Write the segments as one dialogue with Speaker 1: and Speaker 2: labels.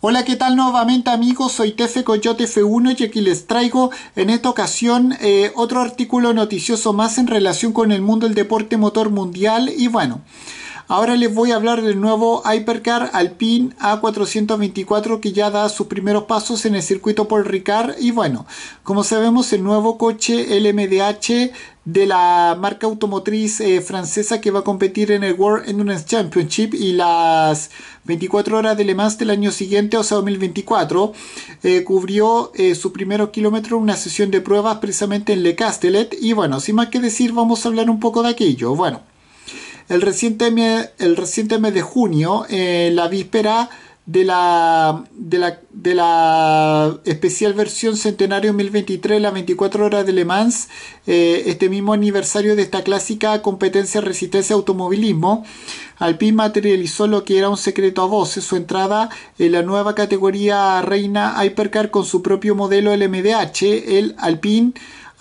Speaker 1: Hola, ¿qué tal nuevamente amigos? Soy Tefe Coyote F1 y aquí les traigo en esta ocasión eh, otro artículo noticioso más en relación con el mundo del deporte motor mundial y bueno... Ahora les voy a hablar del nuevo Hypercar Alpine A424 que ya da sus primeros pasos en el circuito Paul Ricard y bueno, como sabemos el nuevo coche LMDH de la marca automotriz eh, francesa que va a competir en el World Endurance Championship y las 24 horas de Le Mans del año siguiente, o sea 2024, eh, cubrió eh, su primer kilómetro una sesión de pruebas precisamente en Le Castellet y bueno, sin más que decir vamos a hablar un poco de aquello. Bueno, el reciente mes, el reciente mes de junio, eh, la víspera de la, de la, de, la, especial versión Centenario 2023, la 24 horas de Le Mans, eh, este mismo aniversario de esta clásica competencia resistencia automovilismo. Alpine materializó lo que era un secreto a voces, su entrada en la nueva categoría reina Hypercar con su propio modelo LMDH, el Alpine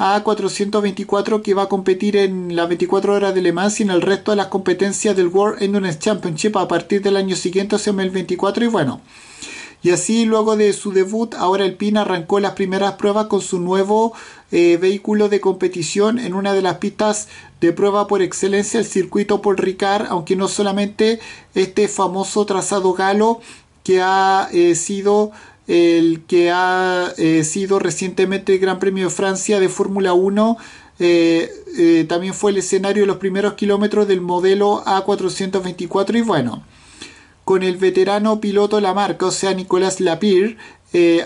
Speaker 1: a 424 que va a competir en las 24 horas de Le Mans y en el resto de las competencias del World Endurance Championship a partir del año siguiente, o sea, el 24 y bueno. Y así luego de su debut, ahora el PIN arrancó las primeras pruebas con su nuevo eh, vehículo de competición en una de las pistas de prueba por excelencia, el circuito Paul Ricard, aunque no solamente este famoso trazado galo que ha eh, sido el que ha eh, sido recientemente el Gran Premio de Francia de Fórmula 1. Eh, eh, también fue el escenario de los primeros kilómetros del modelo A424 y bueno, con el veterano piloto de la marca, o sea Nicolás Lapierre,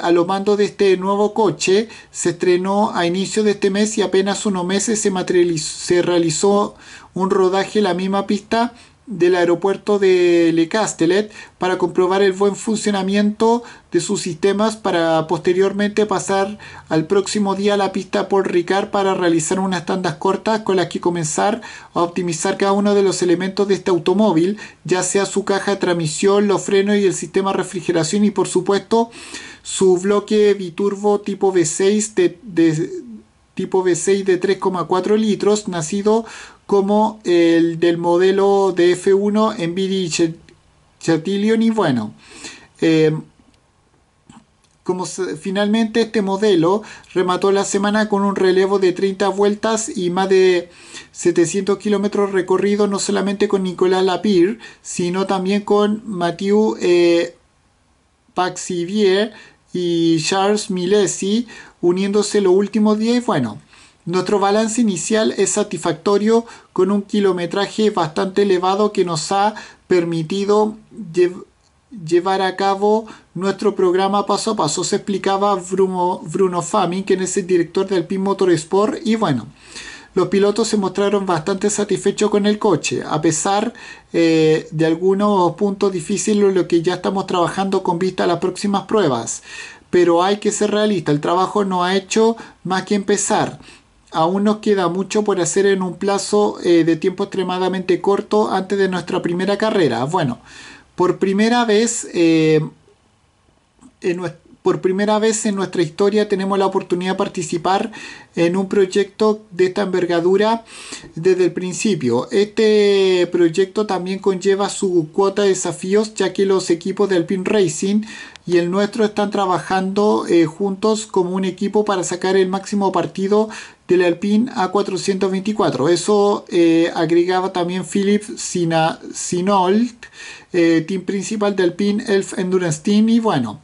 Speaker 1: a lo mando de este nuevo coche, se estrenó a inicio de este mes y apenas unos meses se realizó un rodaje en la misma pista del aeropuerto de Le Castellet para comprobar el buen funcionamiento de sus sistemas para posteriormente pasar al próximo día a la pista por Ricard para realizar unas tandas cortas con las que comenzar a optimizar cada uno de los elementos de este automóvil, ya sea su caja de transmisión, los frenos y el sistema de refrigeración y por supuesto su bloque biturbo tipo V6 de, tipo V6 de 3,4 litros nacido como el del modelo de F1 en Chatillion y bueno em, como finalmente este modelo remató la semana con un relevo de 30 vueltas y más de 700 kilómetros recorridos no solamente con Nicolas Lapierre sino también con Mathieu eh, Paxivier y Charles Milesi uniéndose los últimos y bueno nuestro balance inicial es satisfactorio con un kilometraje bastante elevado que nos ha permitido llevar a cabo nuestro programa paso a paso. Se explicaba Bruno, Famin, quien es el director del PIN Motorsport, y bueno. Los pilotos se mostraron bastante satisfechos con el coche, a pesar eh, de algunos puntos difíciles en los que ya estamos trabajando con vista a las próximas pruebas. Pero hay que ser realista, el trabajo no ha hecho más que empezar aún nos queda mucho por hacer en un plazo eh, de tiempo extremadamente corto antes de nuestra primera carrera. Bueno, por primera vez, eh, en, por primera vez en nuestra historia tenemos la oportunidad de participar en un proyecto de esta envergadura desde el principio. Este proyecto también conlleva su cuota de desafíos ya que los equipos de Alpine Racing y el nuestro están trabajando eh, juntos como un equipo para sacar el máximo partido del Alpine A424. Eso eh, agregaba también Philip Sinolt, eh, team principal del Alpine Elf Endurance Team. Y bueno,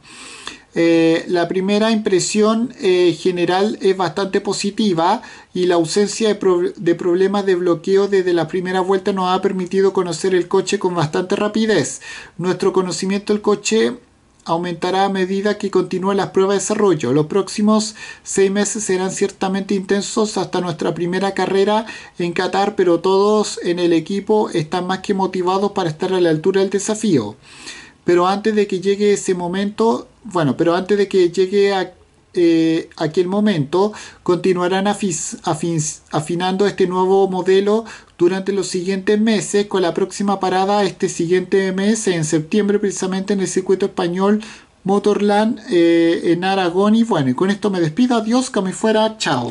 Speaker 1: eh, la primera impresión general es bastante positiva y la ausencia de, de problemas de bloqueo desde la primera vuelta nos ha permitido conocer el coche con bastante rapidez. Nuestro conocimiento del coche aumentará a medida que continúen las pruebas de desarrollo. Los próximos seis meses serán ciertamente intensos hasta nuestra primera carrera en Qatar, pero todos en el equipo están más que motivados para estar a la altura del desafío. Pero antes de que llegue ese momento, bueno, pero antes de que llegue a, eh, aquel momento, continuarán afinando este nuevo modelo durante los siguientes meses, con la próxima parada este siguiente mes, en septiembre, precisamente en el circuito español Motorland eh, en Aragón. Y bueno, y con esto me despido. Adiós, que fuera. Chao.